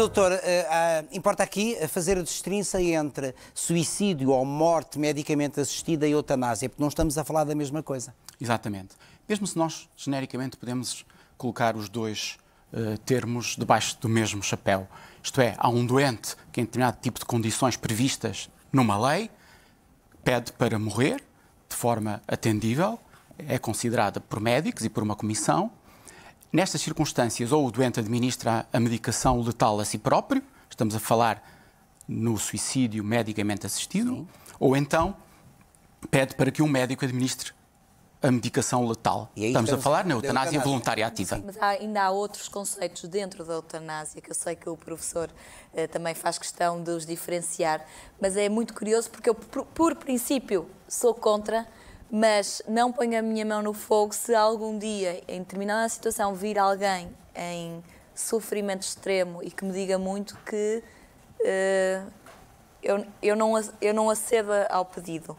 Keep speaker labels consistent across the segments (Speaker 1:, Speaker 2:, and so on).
Speaker 1: Doutor, uh, uh, importa aqui fazer a distinção entre suicídio ou morte medicamente assistida e eutanásia, porque não estamos a falar da mesma coisa. Exatamente. Mesmo se nós, genericamente, podemos colocar os dois uh, termos debaixo do mesmo chapéu. Isto é, há um doente que, em determinado tipo de condições previstas numa lei, pede para morrer de forma atendível, é considerada por médicos e por uma comissão, Nestas circunstâncias, ou o doente administra a medicação letal a si próprio, estamos a falar no suicídio medicamente assistido, Sim. ou então pede para que um médico administre a medicação letal. Estamos, estamos, a falar na eutanásia, eutanásia, voluntária ativa. Sim, mas há, ainda há outros conceitos dentro da eutanásia que eu sei que o professor eh, também faz questão de os diferenciar, mas é muito curioso porque eu, por, por princípio, sou contra mas não ponho a minha mão no fogo se algum dia, em determinada situação, vir alguém em sofrimento extremo e que me diga muito que uh, eu, eu, não, eu não aceda ao pedido.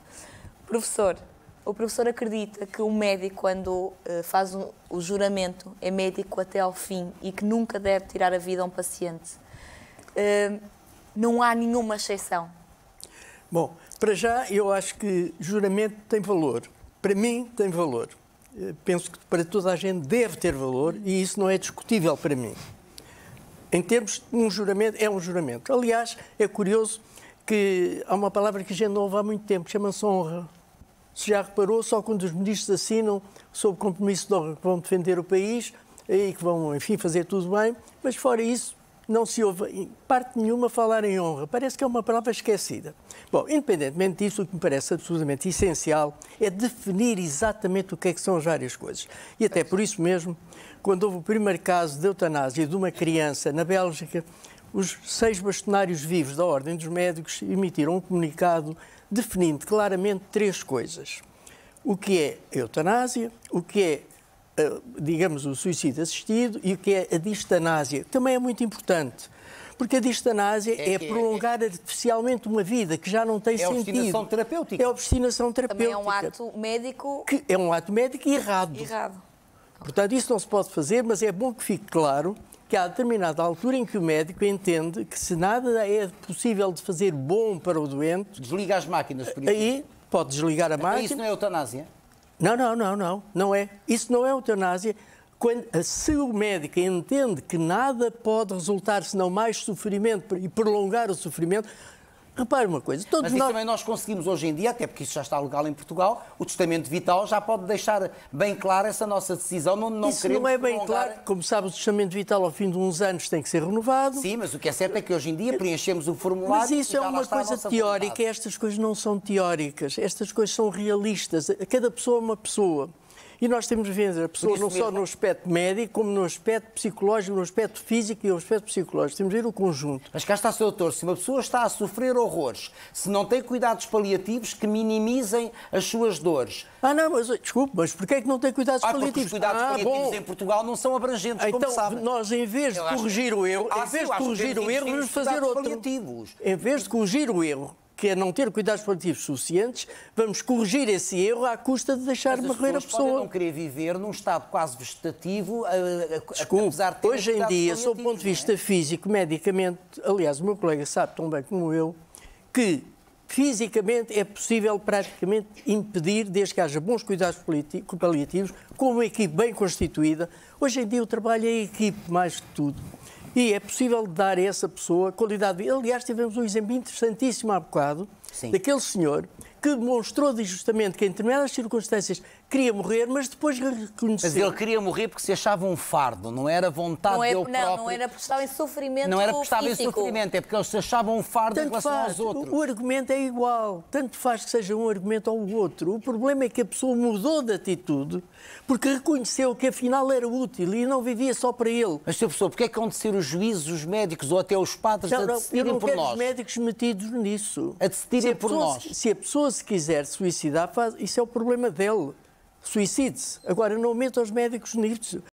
Speaker 1: Professor, o professor acredita que o médico, quando uh, faz um, o juramento, é médico até ao fim e que nunca deve tirar a vida a um paciente. Uh, não há nenhuma exceção Bom, para já eu acho que juramento tem valor. Para mim tem valor. Eh, penso que para toda a gente deve ter valor e isso não é discutível para mim. Em termos de um juramento, é um juramento. Aliás, é curioso que há uma palavra que a gente não ouve há muito tempo, chama-se honra. Se já reparou, só quando os ministros assinam sob compromisso de honra que vão defender o país e que vão, enfim, fazer tudo bem, mas fora isso, não se ouve em parte nenhuma falar em honra. Parece que é uma palavra esquecida. Bom, independentemente disso, o que me parece absolutamente essencial é definir exatamente o que é que são as várias coisas. E até por isso mesmo, quando houve o primeiro caso de eutanásia de uma criança na Bélgica, os seis bastonários vivos da Ordem dos Médicos emitiram um comunicado definindo claramente três coisas. O que é eutanásia, o que é eh, digamos, o suicídio assistido e o que é a distanásia, que também é muito importante. Porque a distanásia é, é, é prolongar é, artificialmente uma vida que já não tem é sentido. É obstinação terapêutica. É obstinação terapêutica. Também é um ato médico... Que é um ato médico errado. Errado. Portanto, isso não se pode fazer, mas é bom que fique claro que há determinada altura em que o médico entende que se nada é possível de fazer bom para o doente... Desliga as máquinas, por exemplo. Aí pode desligar a máquina... Então, isso não é eutanásia? Não, não, não, não, não é. Isso não é eutanásia. Quando, se o médico entende que nada pode resultar senão mais sofrimento e prolongar o sofrimento, Repare uma coisa, todos Mas nós... também nós conseguimos hoje em dia, até porque isso já está legal em Portugal, o testamento vital já pode deixar bem clara essa nossa decisão, não, não isso não é bem prolongar... claro, como sabe, o testamento vital ao fim de uns anos tem que ser renovado. Sim, mas o que é certo é que hoje em dia preenchemos o formulário... Mas isso é uma coisa teórica, vontade. estas coisas não são teóricas, estas coisas são realistas, cada pessoa é uma pessoa. E nós temos de ver a pessoa não mesmo. só no aspecto médico, como no aspecto psicológico, no aspecto físico e no aspecto psicológico. Temos de ver o conjunto. Mas cá está, Sr. Doutor, se uma pessoa está a sofrer horrores, se não tem cuidados paliativos que minimizem as suas dores. Ah, não, mas desculpe, mas porquê é que não tem cuidados ah, paliativos? Os cuidados ah, paliativos bom. em Portugal não são abrangentes, então, como sabe. Nós, em vez de corrigir o erro, ah, em vez de corrigir o erro, vamos fazer outro. Paliativos. Em vez de corrigir o erro, que é não ter cuidados paliativos suficientes, vamos corrigir esse erro à custa de deixar Mas morrer a pessoa. não querer viver num estado quase vegetativo, a, a, Desculpe, apesar de ter hoje em dia, sob o ponto de é? vista é? físico, medicamente, aliás, o meu colega sabe tão bem como eu, que fisicamente é possível praticamente impedir, desde que haja bons cuidados paliativos, com uma equipe bem constituída. Hoje em dia o trabalho é equipe, mais que tudo. E é possível dar a essa pessoa qualidade de vida. Aliás, tivemos um exemplo interessantíssimo há bocado Sim. daquele senhor que demonstrou justamente que em determinadas circunstâncias queria morrer, mas depois reconheceu. Mas ele queria morrer porque se achava um fardo, não era vontade não é, dele não, próprio. Não, era porque estava em sofrimento Não era porque estava em sofrimento, é porque ele se achava um fardo tanto em relação faz, aos outros. O argumento é igual, tanto faz que seja um argumento ou outro. O problema é que a pessoa mudou de atitude porque reconheceu que afinal era útil e não vivia só para ele. Mas, Sr. Professor, porquê é que hão de ser os juízes, os médicos ou até os padres não, a decidirem não, não por nós? os médicos metidos nisso. A decidirem por nós. Se a pessoa pessoa se quiser suicidar, faz, isso é o problema dele. Suicide-se. Agora, não aumenta os médicos nisso.